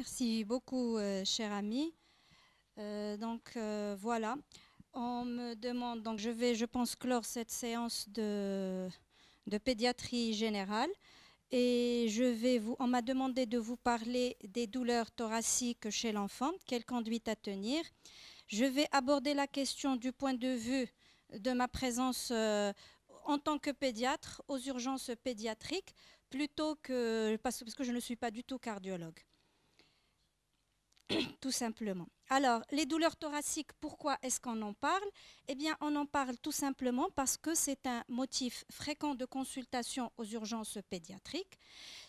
Merci beaucoup, euh, cher ami. Euh, donc euh, voilà, on me demande, donc je vais, je pense, clore cette séance de, pédiatrie générale. Et je vais vous, on m'a demandé de vous parler des douleurs thoraciques chez l'enfant, quelle conduite à tenir. Je vais aborder la question du point de vue de ma présence en tant que pédiatre aux urgences pédiatriques plutôt que parce que je ne suis pas du tout cardiologue. tout simplement. Alors, les douleurs thoraciques, pourquoi est-ce qu'on en parle Eh bien, on en parle tout simplement parce que c'est un motif fréquent de consultation aux urgences pédiatriques.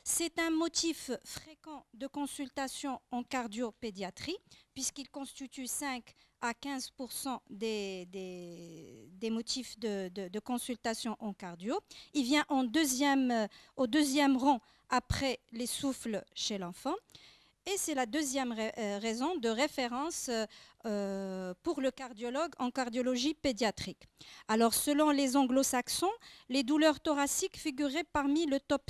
C'est un motif fréquent de consultation en cardiopédiatrie, puisqu'il constitue 5 à 15 des, des, motifs de, consultation en cardio. Il vient en deuxième, au deuxième rang après les souffles chez l'enfant. Et c'est la deuxième euh, raison de référence euh, euh, pour le cardiologue en cardiologie pédiatrique. Alors, selon les anglo-saxons, les douleurs thoraciques figuraient parmi le top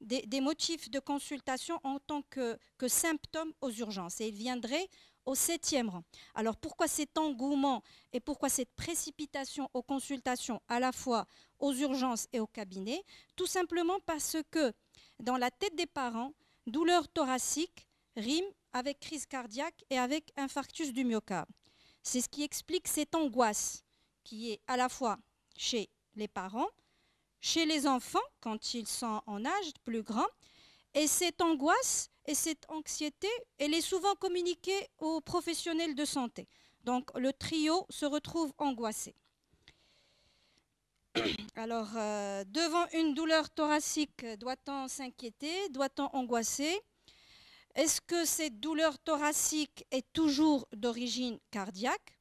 10 des, motifs de consultation en tant que, que symptômes aux urgences. Et ils viendraient au septième rang. Alors, pourquoi cet engouement et pourquoi cette précipitation aux consultations à la fois aux urgences et au cabinet Tout simplement parce que dans la tête des parents, douleur thoracique rime avec crise cardiaque et avec infarctus du myocarde. C'est ce qui explique cette angoisse qui est à la fois chez les parents, chez les enfants quand ils sont en âge plus grand, et cette angoisse et cette anxiété, elle est souvent communiquée aux professionnels de santé. Donc le trio se retrouve angoissé. Alors, euh, devant une douleur thoracique, doit-on s'inquiéter Doit-on angoisser Est-ce que cette douleur thoracique est toujours d'origine cardiaque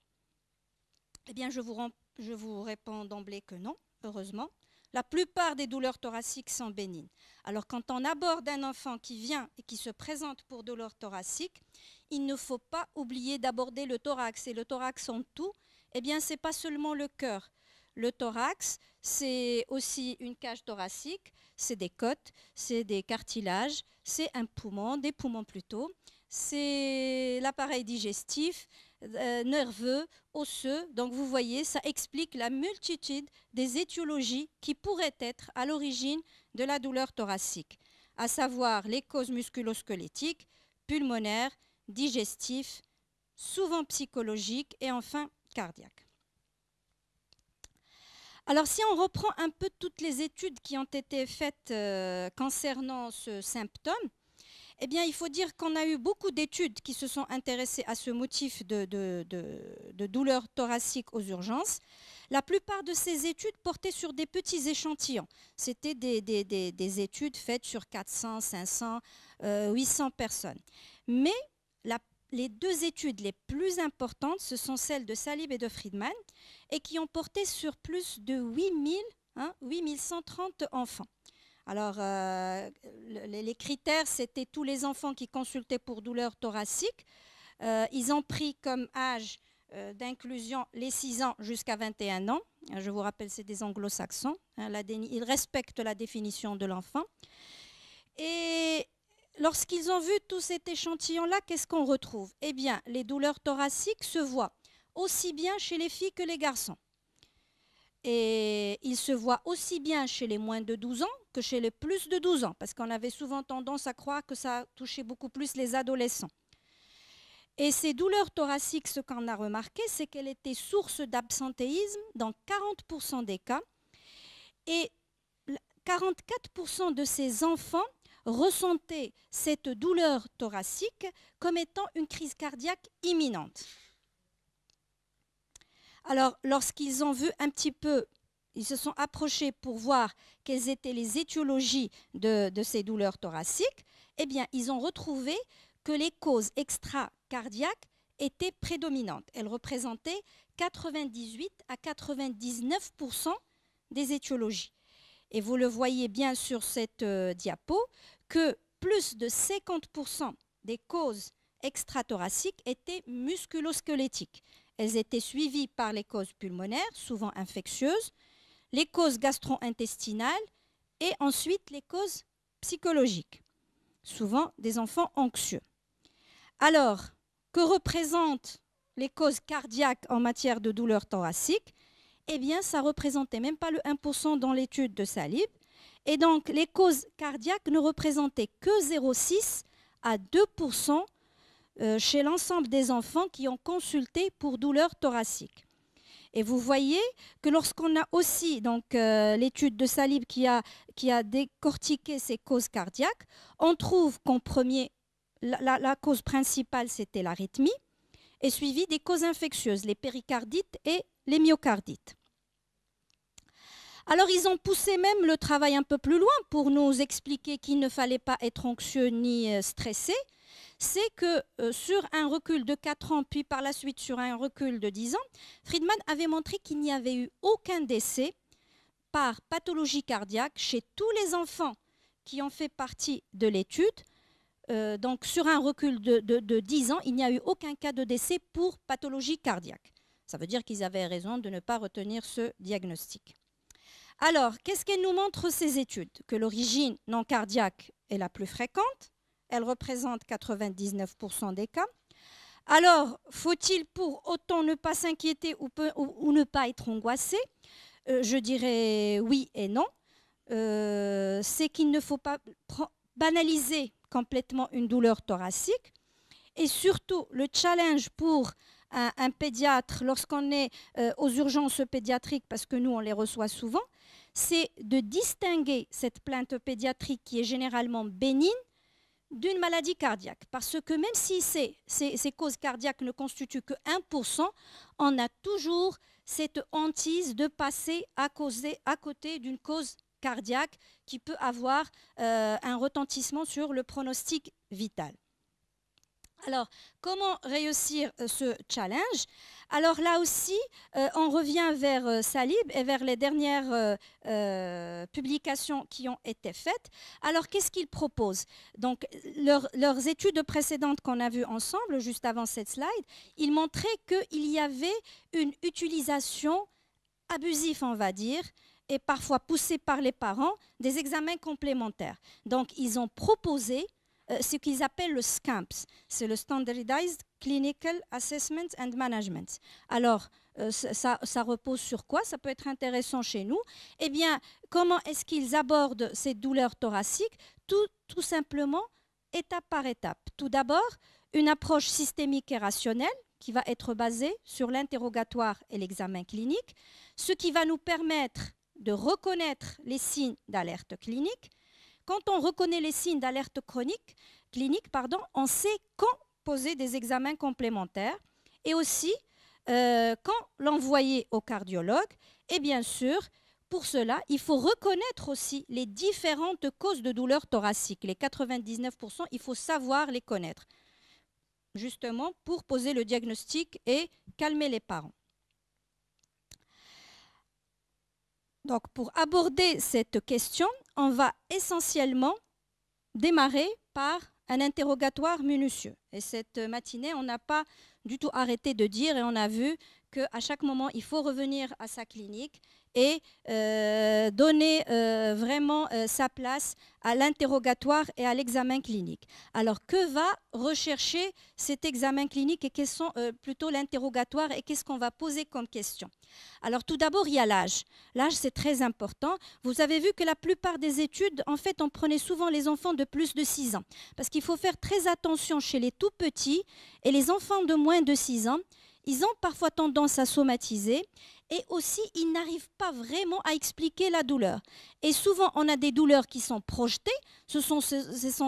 Eh bien, je vous, je vous réponds d'emblée que non, heureusement. La plupart des douleurs thoraciques sont bénignes. Alors, quand on aborde un enfant qui vient et qui se présente pour douleur thoracique, il ne faut pas oublier d'aborder le thorax. Et le thorax en tout, eh bien, ce n'est pas seulement le cœur le thorax, c'est aussi une cage thoracique, c'est des côtes, c'est des cartilages, c'est un poumon, des poumons plutôt, c'est l'appareil digestif, euh, nerveux, osseux. Donc vous voyez, ça explique la multitude des étiologies qui pourraient être à l'origine de la douleur thoracique, à savoir les causes musculosquelettiques, pulmonaires, digestifs, souvent psychologiques et enfin cardiaques. Alors si on reprend un peu toutes les études qui ont été faites euh, concernant ce symptôme, eh bien, il faut dire qu'on a eu beaucoup d'études qui se sont intéressées à ce motif de, douleur thoracique aux urgences. La plupart de ces études portaient sur des petits échantillons. C'était des, études faites sur 400, 500, 800 personnes. Mais les deux études les plus importantes, ce sont celles de Salib et de Friedman, et qui ont porté sur plus de 8000, hein, 8130 enfants. Alors, euh, les, critères, c'était tous les enfants qui consultaient pour douleur thoracique. Euh, ils ont pris comme âge euh, d'inclusion les 6 ans jusqu'à 21 ans. Je vous rappelle, c'est des anglo-saxons. Hein, ils respectent la définition de l'enfant. Et Lorsqu'ils ont vu tout cet échantillon-là, qu'est-ce qu'on retrouve Eh bien, les douleurs thoraciques se voient aussi bien chez les filles que les garçons. Et ils se voient aussi bien chez les moins de 12 ans que chez les plus de 12 ans, parce qu'on avait souvent tendance à croire que ça touchait beaucoup plus les adolescents. Et ces douleurs thoraciques, ce qu'on a remarqué, c'est qu'elles étaient source d'absentéisme dans 40% des cas. Et 44% de ces enfants ressentait cette douleur thoracique comme étant une crise cardiaque imminente. Alors, lorsqu'ils ont vu un petit peu, ils se sont approchés pour voir quelles étaient les étiologies de, ces douleurs thoraciques, eh bien, ils ont retrouvé que les causes extra-cardiaques étaient prédominantes. Elles représentaient 98 à 99 des étiologies et vous le voyez bien sur cette euh, diapo, que plus de 50% des causes extrathoraciques étaient musculosquelettiques. Elles étaient suivies par les causes pulmonaires, souvent infectieuses, les causes gastro-intestinales et ensuite les causes psychologiques, souvent des enfants anxieux. Alors, que représentent les causes cardiaques en matière de douleur thoracique eh bien, ça représentait même pas le 1% dans l'étude de Salib. Et donc, les causes cardiaques ne représentaient que 0,6 à 2% euh, chez l'ensemble des enfants qui ont consulté pour douleur thoracique. Et vous voyez que lorsqu'on a aussi donc euh, l'étude de Salib qui a, décortiqué ces causes cardiaques, on trouve qu'en premier, la, cause principale, c'était l'arythmie, et suivie des causes infectieuses, les péricardites et les myocardites. Alors ils ont poussé même le travail un peu plus loin pour nous expliquer qu'il ne fallait pas être anxieux ni euh, stressé. C'est que euh, sur un recul de 4 ans, puis par la suite sur un recul de 10 ans, Friedman avait montré qu'il n'y avait eu aucun décès par pathologie cardiaque chez tous les enfants qui ont fait partie de l'étude. Euh, donc sur un recul de, de 10 ans, il n'y a eu aucun cas de décès pour pathologie cardiaque. Ça veut dire qu'ils avaient raison de ne pas retenir ce diagnostic. Alors, qu'est-ce qu'elles nous montrent ces études Que l'origine non cardiaque est la plus fréquente, elle représente 99% des cas. Alors, faut-il pour autant ne pas s'inquiéter ou, ne pas être angoissé euh, Je dirais oui et non. Euh, c'est qu'il ne faut pas banaliser complètement une douleur thoracique. Et surtout, le challenge pour un, pédiatre, lorsqu'on est euh, aux urgences pédiatriques, parce que nous, on les reçoit souvent, c'est de distinguer cette plainte pédiatrique qui est généralement bénigne d'une maladie cardiaque. Parce que même si ces, causes cardiaques ne constituent que 1%, on a toujours cette hantise de passer à, côté d'une cause cardiaque qui peut avoir euh, un retentissement sur le pronostic vital. Alors, comment réussir euh, ce challenge Alors là aussi, euh, on revient vers euh, Salib et vers les dernières publications qui ont été faites. Alors, qu'est-ce qu'ils proposent Donc, leurs études précédentes qu'on a vues ensemble, juste avant cette slide, ils montraient qu'il y avait une utilisation abusive, on va dire, et parfois poussée par les parents, des examens complémentaires. Donc, ils ont proposé euh, ce qu'ils appellent le SCAMPS, c'est le Standardized Clinical Assessment and Management. Alors, euh, ça, repose sur quoi Ça peut être intéressant chez nous. Eh bien, comment est-ce qu'ils abordent ces douleurs thoraciques tout simplement, étape par étape. Tout d'abord, une approche systémique et rationnelle qui va être basée sur l'interrogatoire et l'examen clinique, ce qui va nous permettre de reconnaître les signes d'alerte clinique, quand on reconnaît les signes d'alerte chronique, clinique, pardon, on sait quand poser des examens complémentaires et aussi euh, quand l'envoyer au cardiologue. Et bien sûr, pour cela, il faut reconnaître aussi les différentes causes de douleurs thoraciques. Les 99%, il faut savoir les connaître, justement pour poser le diagnostic et calmer les parents. Donc, pour aborder cette question, on va essentiellement démarrer par un interrogatoire minutieux. Et cette matinée, on n'a pas du tout arrêté de dire, et on a vu qu'à chaque moment, il faut revenir à sa clinique et euh, donner euh, vraiment euh, sa place à l'interrogatoire et à l'examen clinique. Alors, que va rechercher cet examen clinique et quels sont plutôt l'interrogatoire et qu'est-ce qu'on va poser comme question Alors, tout d'abord, il y a l'âge. L'âge, c'est très important. Vous avez vu que la plupart des études, en fait, on prenait souvent les enfants de plus de 6 ans parce qu'il faut faire très attention chez les tout petits et les enfants de moins de 6 ans ils ont parfois tendance à somatiser et aussi ils n'arrivent pas vraiment à expliquer la douleur. Et souvent on a des douleurs qui sont projetées, ce sont,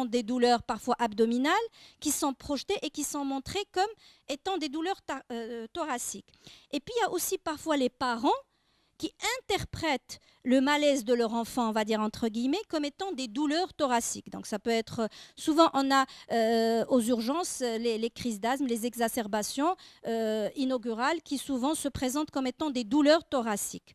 des douleurs parfois abdominales qui sont projetées et qui sont montrées comme étant des douleurs euh, thoraciques. Et puis il y a aussi parfois les parents qui interprètent le malaise de leur enfant, on va dire entre guillemets, comme étant des douleurs thoraciques. Donc ça peut être, souvent on a euh, aux urgences les, crises d'asthme, les exacerbations euh, inaugurales qui souvent se présentent comme étant des douleurs thoraciques.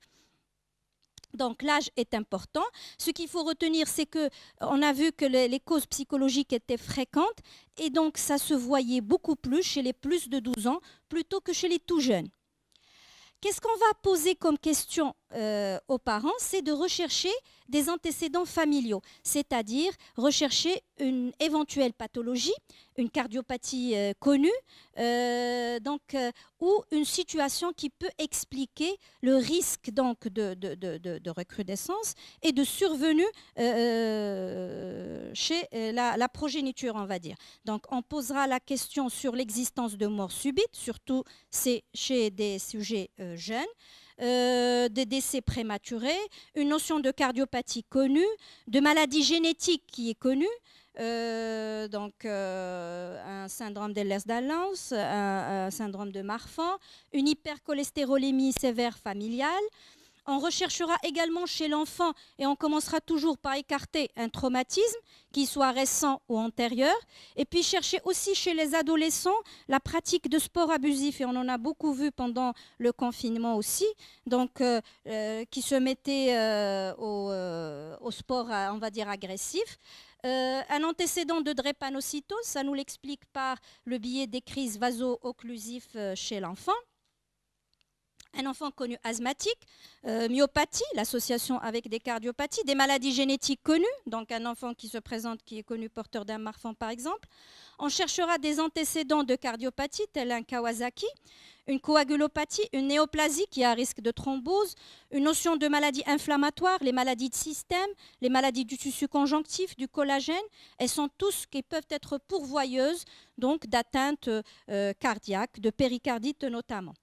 Donc l'âge est important. Ce qu'il faut retenir, c'est que on a vu que les, causes psychologiques étaient fréquentes et donc ça se voyait beaucoup plus chez les plus de 12 ans plutôt que chez les tout jeunes. Qu'est-ce qu'on va poser comme question euh, aux parents C'est de rechercher des antécédents familiaux, c'est-à-dire rechercher une éventuelle pathologie, une cardiopathie euh, connue, euh, donc, euh, ou une situation qui peut expliquer le risque donc, de, de, recrudescence et de survenue chez la, progéniture, on va dire. Donc, on posera la question sur l'existence de morts subites, surtout chez des sujets jeunes. Euh, des décès prématurés, une notion de cardiopathie connue, de maladie génétique qui est connue, euh, donc euh, un syndrome d'Ehlers-Danlos, un, syndrome de Marfan, une hypercholestérolémie sévère familiale, on recherchera également chez l'enfant et on commencera toujours par écarter un traumatisme, qu'il soit récent ou antérieur. Et puis chercher aussi chez les adolescents la pratique de sport abusif. Et on en a beaucoup vu pendant le confinement aussi, donc euh, euh, qui se mettaient euh, au, sport, on va dire, agressif. un antécédent de drépanocytose, ça nous l'explique par le biais des crises vaso-occlusives chez l'enfant un enfant connu asthmatique, euh, myopathie, l'association avec des cardiopathies, des maladies génétiques connues, donc un enfant qui se présente qui est connu porteur d'un marfan par exemple. On cherchera des antécédents de cardiopathie tels un Kawasaki, une coagulopathie, une néoplasie qui a risque de thrombose, une notion de maladie inflammatoire, les maladies de système, les maladies du tissu conjonctif, du collagène, elles sont toutes qui peuvent être pourvoyeuses d'atteintes euh, cardiaques, de péricardite notamment.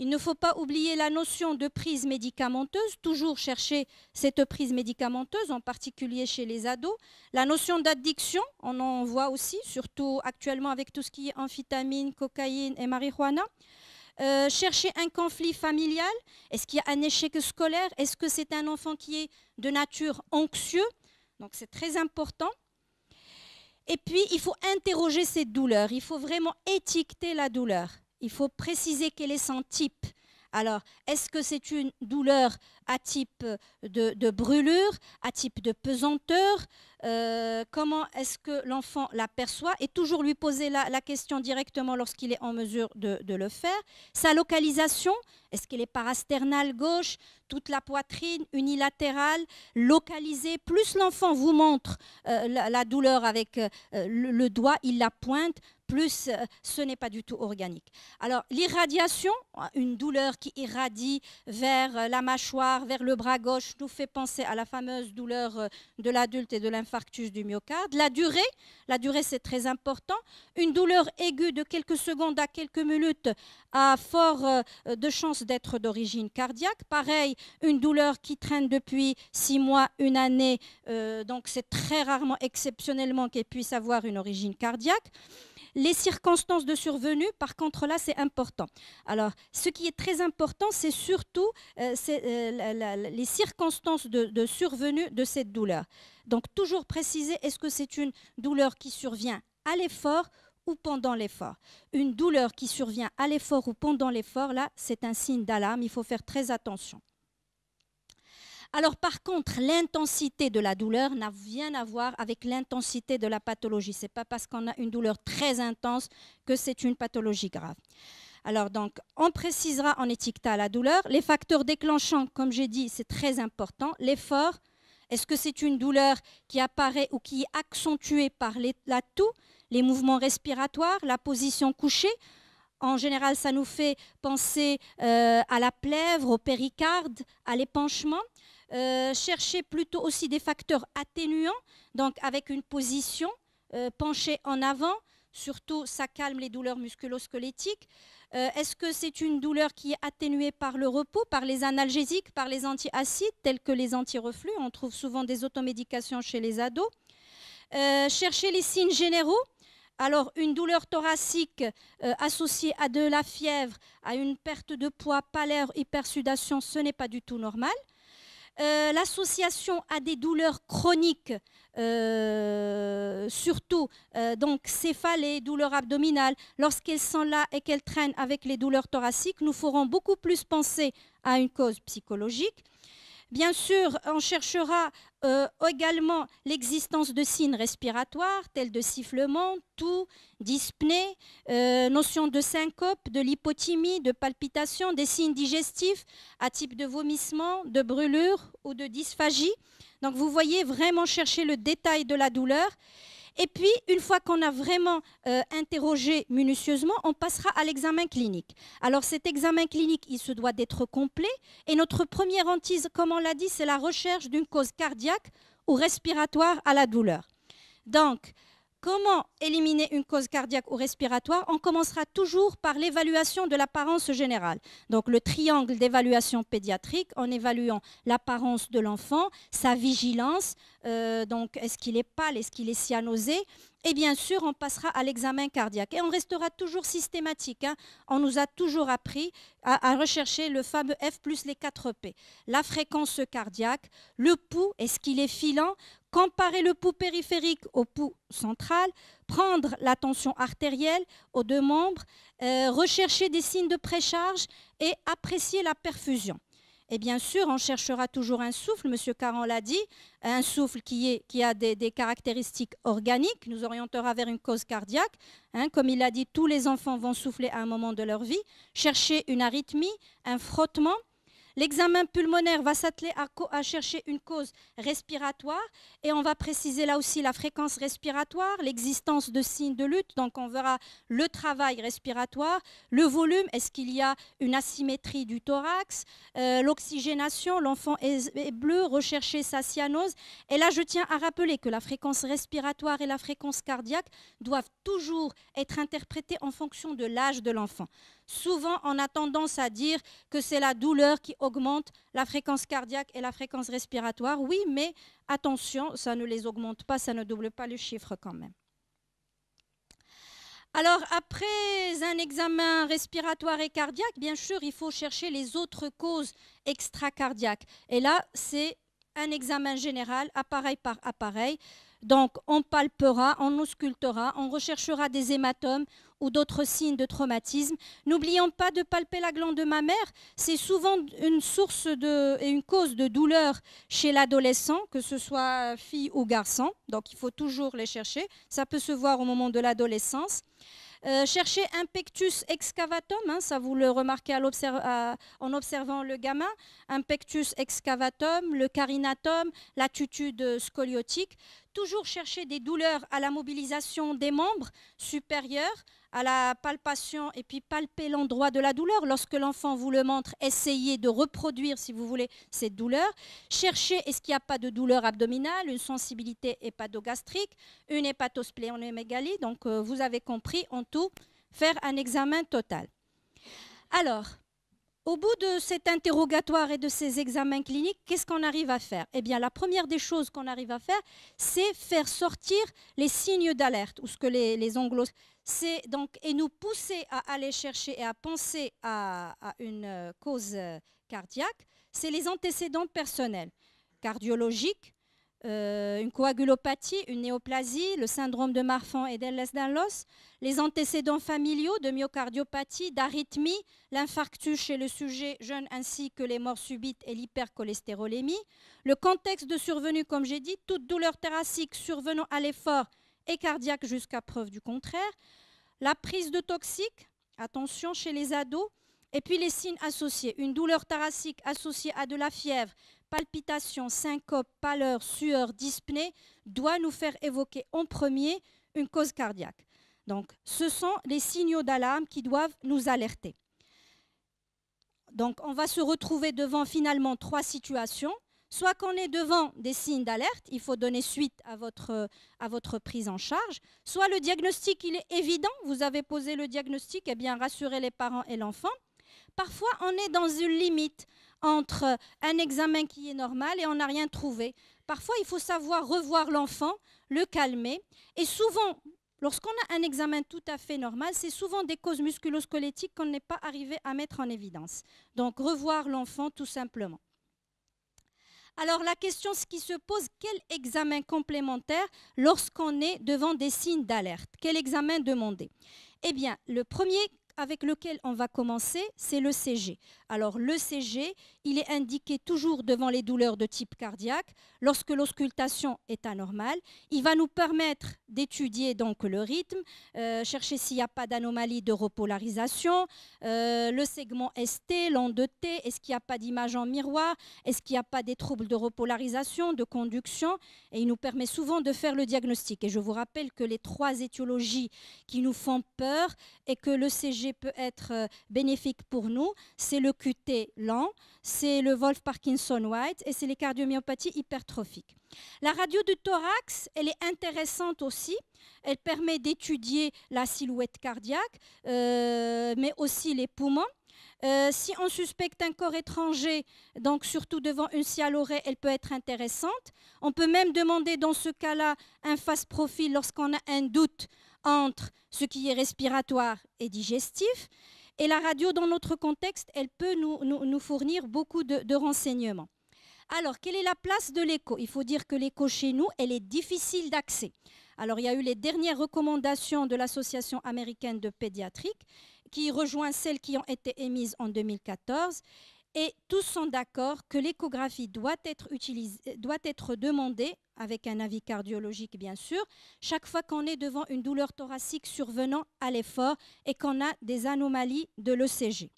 Il ne faut pas oublier la notion de prise médicamenteuse, toujours chercher cette prise médicamenteuse, en particulier chez les ados. La notion d'addiction, on en voit aussi, surtout actuellement avec tout ce qui est amphétamine, cocaïne et marijuana. Euh, chercher un conflit familial Est-ce qu'il y a un échec scolaire Est-ce que c'est un enfant qui est de nature anxieux Donc c'est très important. Et puis, il faut interroger cette douleur. Il faut vraiment étiqueter la douleur il faut préciser quel est son type. Alors, est-ce que c'est une douleur à type de, brûlure, à type de pesanteur euh, Comment est-ce que l'enfant l'aperçoit Et toujours lui poser la, question directement lorsqu'il est en mesure de, le faire. Sa localisation, est-ce qu'elle est parasternale gauche, toute la poitrine, unilatérale, localisée Plus l'enfant vous montre euh, la, douleur avec euh, le doigt, il la pointe, plus euh, ce n'est pas du tout organique. Alors l'irradiation, une douleur qui irradie vers euh, la mâchoire, vers le bras gauche, nous fait penser à la fameuse douleur euh, de l'adulte et de l'infarctus du myocarde. La durée, la durée c'est très important. Une douleur aiguë de quelques secondes à quelques minutes a fort de chances d'être d'origine cardiaque. Pareil, une douleur qui traîne depuis six mois, une année, donc c'est très rarement, exceptionnellement qu'elle puisse avoir une origine cardiaque. Les circonstances de survenue, par contre, là, c'est important. Alors, ce qui est très important, c'est surtout euh, euh, les circonstances de, de survenue de cette douleur. Donc, toujours préciser, est-ce que c'est une douleur qui survient à l'effort ou pendant l'effort. Une douleur qui survient à l'effort ou pendant l'effort, là, c'est un signe d'alarme, il faut faire très attention. Alors par contre, l'intensité de la douleur n'a rien à voir avec l'intensité de la pathologie. Ce n'est pas parce qu'on a une douleur très intense que c'est une pathologie grave. Alors donc, on précisera en étiquetat la douleur. Les facteurs déclenchants, comme j'ai dit, c'est très important. L'effort, est-ce que c'est une douleur qui apparaît ou qui est accentuée par la toux, les mouvements respiratoires, la position couchée en général, ça nous fait penser euh, à la plèvre, au péricarde, à l'épanchement. Euh, chercher plutôt aussi des facteurs atténuants, donc avec une position euh, penchée en avant, surtout ça calme les douleurs musculosquelettiques. Euh, est-ce que c'est une douleur qui est atténuée par le repos, par les analgésiques, par les antiacides tels que les antireflux On trouve souvent des automédications chez les ados. chercher cherchez les signes généraux. Alors, une douleur thoracique associée à de la fièvre, à une perte de poids, pâleur, hypersudation, ce n'est pas du tout normal. Euh, l'association à des douleurs chroniques, euh, surtout euh, céphalées, douleurs abdominales, lorsqu'elles sont là et qu'elles traînent avec les douleurs thoraciques, nous ferons beaucoup plus penser à une cause psychologique. Bien sûr, on cherchera euh, également l'existence de signes respiratoires tels de sifflement, toux, dyspnée, euh, notion de syncope, de lipotymie, de palpitation, des signes digestifs à type de vomissement, de brûlure ou de dysphagie. Donc vous voyez vraiment chercher le détail de la douleur. Et puis, une fois qu'on a vraiment euh, interrogé minutieusement, on passera à l'examen clinique. Alors cet examen clinique, il se doit d'être complet. Et notre première hantise, comme on l'a dit, c'est la recherche d'une cause cardiaque ou respiratoire à la douleur. Donc, Comment éliminer une cause cardiaque ou respiratoire On commencera toujours par l'évaluation de l'apparence générale. Donc le triangle d'évaluation pédiatrique en évaluant l'apparence de l'enfant, sa vigilance, euh, donc est-ce qu'il est pâle, est-ce qu'il est cyanosé et bien sûr, on passera à l'examen cardiaque. Et on restera toujours systématique. Hein. On nous a toujours appris à, à, rechercher le fameux F plus les 4 P. La fréquence cardiaque, le pouls, est-ce qu'il est filant comparer le pouls périphérique au pouls central, prendre la tension artérielle aux deux membres, euh, rechercher des signes de précharge et apprécier la perfusion. Et bien sûr, on cherchera toujours un souffle, M. Caron l'a dit, un souffle qui, a des, caractéristiques organiques, nous orientera vers une cause cardiaque. Hein. comme il l'a dit, tous les enfants vont souffler à un moment de leur vie. Chercher une arythmie, un frottement, L'examen pulmonaire va s'atteler à, chercher une cause respiratoire et on va préciser là aussi la fréquence respiratoire, l'existence de signes de lutte. Donc on verra le travail respiratoire, le volume, est-ce qu'il y a une asymétrie du thorax, euh, l'oxygénation, l'enfant est, bleu, rechercher sa cyanose. Et là je tiens à rappeler que la fréquence respiratoire et la fréquence cardiaque doivent toujours être interprétées en fonction de l'âge de l'enfant. Souvent on a tendance à dire que c'est la douleur qui augmente la fréquence cardiaque et la fréquence respiratoire. Oui, mais attention, ça ne les augmente pas, ça ne double pas le chiffre quand même. Alors, après un examen respiratoire et cardiaque, bien sûr, il faut chercher les autres causes extracardiaques. Et là, c'est un examen général, appareil par appareil. Donc, on palpera, on auscultera, on recherchera des hématomes, ou d'autres signes de traumatisme. N'oublions pas de palper la glande de mammaire. C'est souvent une source de, et une cause de douleur chez l'adolescent, que ce soit fille ou garçon. Donc il faut toujours les chercher. Ça peut se voir au moment de l'adolescence. Euh, chercher cherchez un pectus excavatum, hein, ça vous le remarquez à en observant le gamin, un pectus excavatum, le carinatum, l'attitude scoliotique toujours chercher des douleurs à la mobilisation des membres supérieurs, à la palpation et puis palper l'endroit de la douleur. Lorsque l'enfant vous le montre, essayez de reproduire, si vous voulez, cette douleur. Cherchez est-ce qu'il n'y a pas de douleur abdominale, une sensibilité hépatogastrique, une hépatospléonémégalie. Donc, euh, vous avez compris, en tout, faire un examen total. Alors, au bout de cet interrogatoire et de ces examens cliniques, qu'est-ce qu'on arrive à faire Eh bien, la première des choses qu'on arrive à faire, c'est faire sortir les signes d'alerte, ou ce que les, les c'est donc, et nous pousser à aller chercher et à penser à, à une euh, cause euh, cardiaque, c'est les antécédents personnels, cardiologiques, euh, une coagulopathie, une néoplasie, le syndrome de Marfan et d'Ehlers-Danlos, les antécédents familiaux de myocardiopathie, d'arythmie, l'infarctus chez le sujet jeune ainsi que les morts subites et l'hypercholestérolémie, le contexte de survenue, comme j'ai dit, toute douleur thoracique survenant à l'effort et cardiaque jusqu'à preuve du contraire, la prise de toxiques, attention chez les ados, et puis les signes associés, une douleur thoracique associée à de la fièvre, palpitations, syncope, pâleur, sueur, dyspnée, doit nous faire évoquer en premier une cause cardiaque. Donc, ce sont les signaux d'alarme qui doivent nous alerter. Donc, on va se retrouver devant finalement trois situations. Soit qu'on est devant des signes d'alerte, il faut donner suite à votre, à votre prise en charge. Soit le diagnostic, il est évident, vous avez posé le diagnostic, et eh bien rassurez les parents et l'enfant. Parfois, on est dans une limite entre un examen qui est normal et on n'a rien trouvé. Parfois, il faut savoir revoir l'enfant, le calmer. Et souvent, lorsqu'on a un examen tout à fait normal, c'est souvent des causes musculosquelettiques qu'on n'est pas arrivé à mettre en évidence. Donc, revoir l'enfant tout simplement. Alors la question ce qui se pose, quel examen complémentaire lorsqu'on est devant des signes d'alerte Quel examen demander Eh bien, le premier avec lequel on va commencer, c'est le CG. Alors le CG, il est indiqué toujours devant les douleurs de type cardiaque. Lorsque l'auscultation est anormale, il va nous permettre d'étudier donc le rythme, euh, chercher s'il n'y a pas d'anomalie de repolarisation, euh, le segment ST, l'onde T, est-ce qu'il n'y a pas d'image en miroir, est-ce qu'il n'y a pas des troubles de repolarisation, de conduction, et il nous permet souvent de faire le diagnostic. Et je vous rappelle que les trois étiologies qui nous font peur et que le CG peut être euh, bénéfique pour nous, c'est le QT lent, c'est le Wolf Parkinson-White et c'est les cardiomyopathies hypertrophiques. La radio du thorax, elle est intéressante aussi. Elle permet d'étudier la silhouette cardiaque, euh, mais aussi les poumons. Euh, si on suspecte un corps étranger, donc surtout devant une sialorée, elle peut être intéressante. On peut même demander dans ce cas-là un face profil lorsqu'on a un doute entre ce qui est respiratoire et digestif. Et la radio, dans notre contexte, elle peut nous, fournir beaucoup de, renseignements. Alors, quelle est la place de l'écho Il faut dire que l'écho chez nous, elle est difficile d'accès. Alors, il y a eu les dernières recommandations de l'Association américaine de pédiatrique qui rejoint celles qui ont été émises en 2014. Et tous sont d'accord que l'échographie doit être, doit être demandée, avec un avis cardiologique bien sûr, chaque fois qu'on est devant une douleur thoracique survenant à l'effort et qu'on a des anomalies de l'ECG.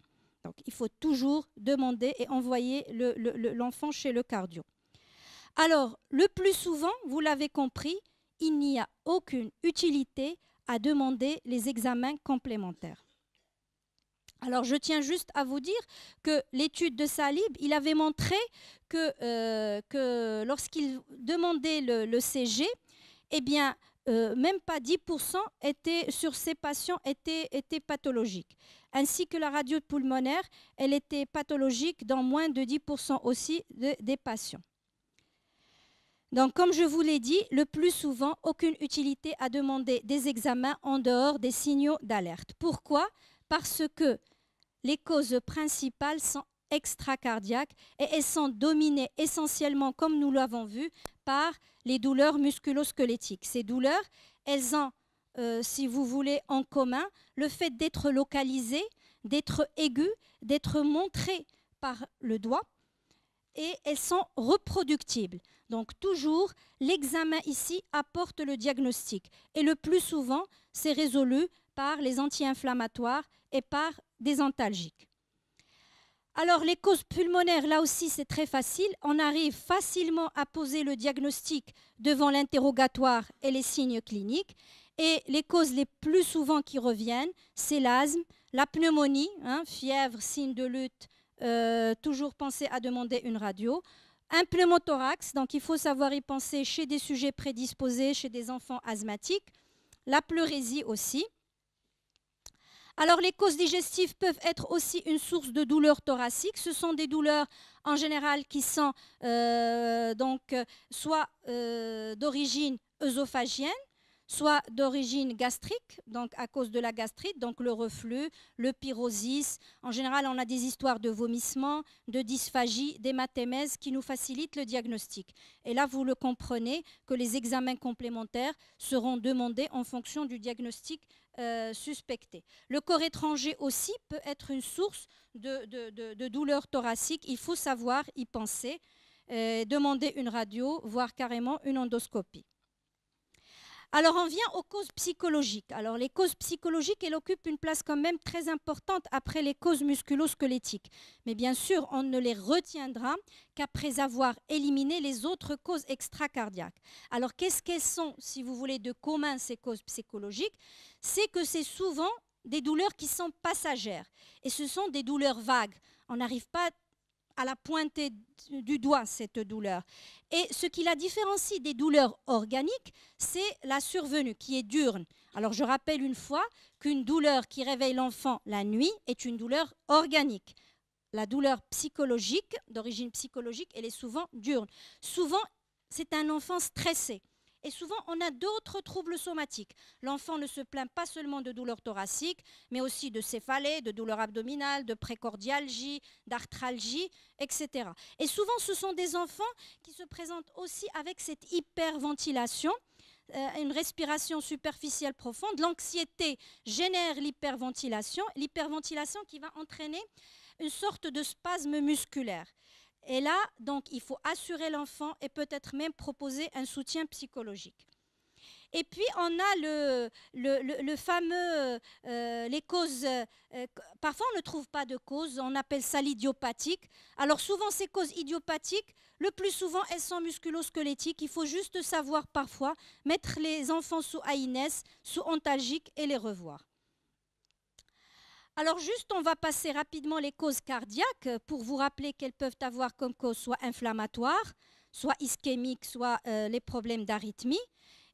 Donc il faut toujours demander et envoyer l'enfant chez le cardio. Alors, le plus souvent, vous l'avez compris, il n'y a aucune utilité à demander les examens complémentaires. Alors je tiens juste à vous dire que l'étude de Salib, il avait montré que, euh, lorsqu'il demandait le, CG, eh bien, euh, même pas 10% étaient, sur ces patients étaient, pathologiques. Ainsi que la radio pulmonaire, elle était pathologique dans moins de 10% aussi des patients. Donc, comme je vous l'ai dit, le plus souvent, aucune utilité à demander des examens en dehors des signaux d'alerte. Pourquoi parce que les causes principales sont extracardiaques et elles sont dominées essentiellement, comme nous l'avons vu, par les douleurs musculosquelettiques. Ces douleurs, elles ont, euh, si vous voulez, en commun le fait d'être localisées, d'être aiguës, d'être montrées par le doigt et elles sont reproductibles. Donc toujours, l'examen ici apporte le diagnostic et le plus souvent, c'est résolu par les anti-inflammatoires et par des antalgiques. Alors les causes pulmonaires, là aussi c'est très facile. On arrive facilement à poser le diagnostic devant l'interrogatoire et les signes cliniques. Et les causes les plus souvent qui reviennent, c'est l'asthme, la pneumonie, hein, fièvre, signe de lutte, euh, toujours penser à demander une radio. Un pneumothorax, donc il faut savoir y penser chez des sujets prédisposés, chez des enfants asthmatiques. La pleurésie aussi. Alors les causes digestives peuvent être aussi une source de douleurs thoraciques. Ce sont des douleurs en général qui sont euh, euh, soit euh, d'origine œsophagienne, soit d'origine gastrique, donc à cause de la gastrite, donc le reflux, le pyrosis. En général, on a des histoires de vomissements, de dysphagie, d'hématémèse qui nous facilitent le diagnostic. Et là, vous le comprenez que les examens complémentaires seront demandés en fonction du diagnostic euh, suspecté. Le corps étranger aussi peut être une source de, douleurs thoraciques. Il faut savoir y penser, euh, demander une radio, voire carrément une endoscopie. Alors on vient aux causes psychologiques. Alors les causes psychologiques, elles occupent une place quand même très importante après les causes musculo-squelettiques. Mais bien sûr, on ne les retiendra qu'après avoir éliminé les autres causes extracardiaques. Alors qu'est-ce qu'elles sont, si vous voulez, de commun ces causes psychologiques C'est que c'est souvent des douleurs qui sont passagères. Et ce sont des douleurs vagues. On n'arrive pas à la pointe du doigt cette douleur. Et ce qui la différencie des douleurs organiques, c'est la survenue qui est diurne. Alors je rappelle une fois qu'une douleur qui réveille l'enfant la nuit est une douleur organique. La douleur psychologique, d'origine psychologique, elle est souvent diurne. Souvent, c'est un enfant stressé. Et souvent, on a d'autres troubles somatiques. L'enfant ne se plaint pas seulement de douleurs thoraciques, mais aussi de céphalées, de douleurs abdominales, de précordialgie, d'arthralgie, etc. Et souvent, ce sont des enfants qui se présentent aussi avec cette hyperventilation euh, une respiration superficielle profonde. L'anxiété génère l'hyperventilation, l'hyperventilation qui va entraîner une sorte de spasme musculaire. Et là, donc, il faut assurer l'enfant et peut-être même proposer un soutien psychologique. Et puis, on a le, fameux, euh, les causes, euh, parfois on ne trouve pas de cause, on appelle ça l'idiopathique. Alors souvent, ces causes idiopathiques, le plus souvent, elles sont musculosquelettiques. Il faut juste savoir parfois mettre les enfants sous AINES, sous ontalgique et les revoir. Alors juste, on va passer rapidement les causes cardiaques euh, pour vous rappeler qu'elles peuvent avoir comme cause soit inflammatoire, soit ischémique, soit euh, les problèmes d'arythmie.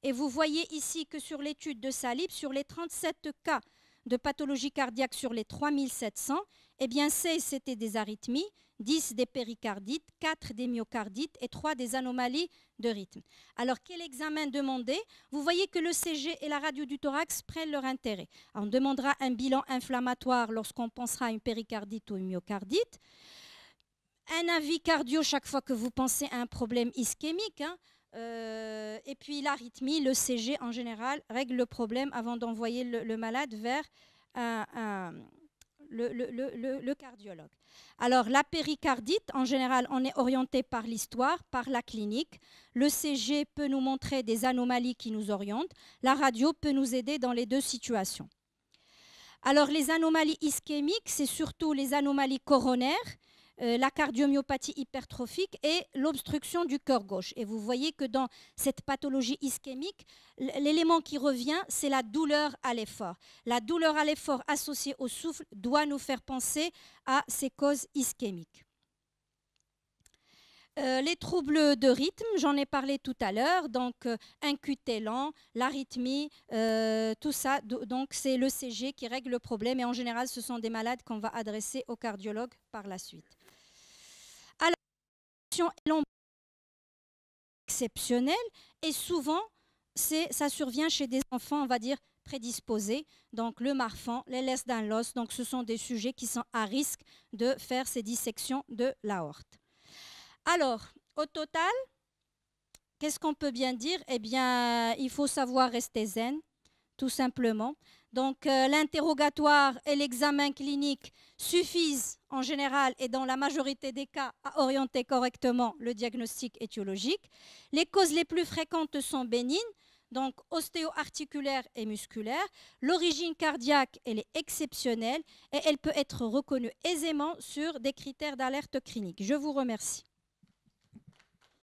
Et vous voyez ici que sur l'étude de Salib, sur les 37 cas de pathologie cardiaque sur les 3700, eh bien, 16, c'était des arythmies, 10 des péricardites, 4 des myocardites et 3 des anomalies de rythme. Alors, quel examen demander Vous voyez que le CG et la radio du thorax prennent leur intérêt. on demandera un bilan inflammatoire lorsqu'on pensera à une péricardite ou une myocardite. Un avis cardio chaque fois que vous pensez à un problème ischémique. Hein. Euh, et puis l'arythmie, le CG en général, règle le problème avant d'envoyer le, malade vers un le, cardiologue. Alors la péricardite, en général, on est orienté par l'histoire, par la clinique. Le CG peut nous montrer des anomalies qui nous orientent. La radio peut nous aider dans les deux situations. Alors les anomalies ischémiques, c'est surtout les anomalies coronaires euh, la cardiomyopathie hypertrophique et l'obstruction du cœur gauche. Et vous voyez que dans cette pathologie ischémique, l'élément qui revient, c'est la douleur à l'effort. La douleur à l'effort associée au souffle doit nous faire penser à ces causes ischémiques. Euh, les troubles de rythme, j'en ai parlé tout à l'heure, donc un euh, lent, l'arythmie, tout ça, donc c'est l'ECG qui règle le problème et en général ce sont des malades qu'on va adresser au cardiologue par la suite exceptionnelles exceptionnelle et souvent ça survient chez des enfants, on va dire, prédisposés. Donc le marfan, les laisses dans l'os, donc ce sont des sujets qui sont à risque de faire ces dissections de l'aorte. Alors, au total, qu'est-ce qu'on peut bien dire Eh bien, il faut savoir rester zen, tout simplement. Donc, euh, l'interrogatoire et l'examen clinique suffisent en général et dans la majorité des cas à orienter correctement le diagnostic étiologique. Les causes les plus fréquentes sont bénignes, donc ostéo-articulaire et musculaires. L'origine cardiaque, elle est exceptionnelle et elle peut être reconnue aisément sur des critères d'alerte clinique. Je vous remercie.